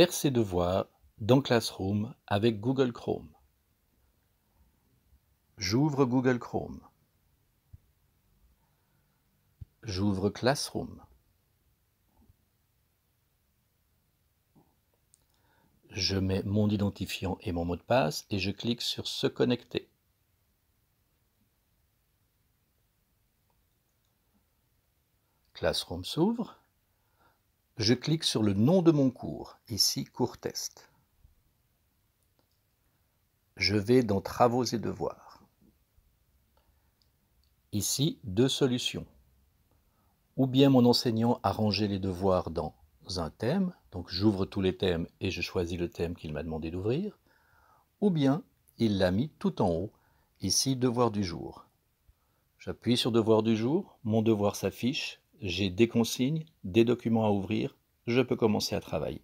Faire ses devoirs dans Classroom avec Google Chrome. J'ouvre Google Chrome. J'ouvre Classroom. Je mets mon identifiant et mon mot de passe et je clique sur Se connecter. Classroom s'ouvre. Je clique sur le nom de mon cours, ici cours test. Je vais dans Travaux et devoirs. Ici, deux solutions. Ou bien mon enseignant a rangé les devoirs dans un thème, donc j'ouvre tous les thèmes et je choisis le thème qu'il m'a demandé d'ouvrir, ou bien il l'a mis tout en haut, ici devoir du jour. J'appuie sur devoir du jour, mon devoir s'affiche j'ai des consignes, des documents à ouvrir, je peux commencer à travailler.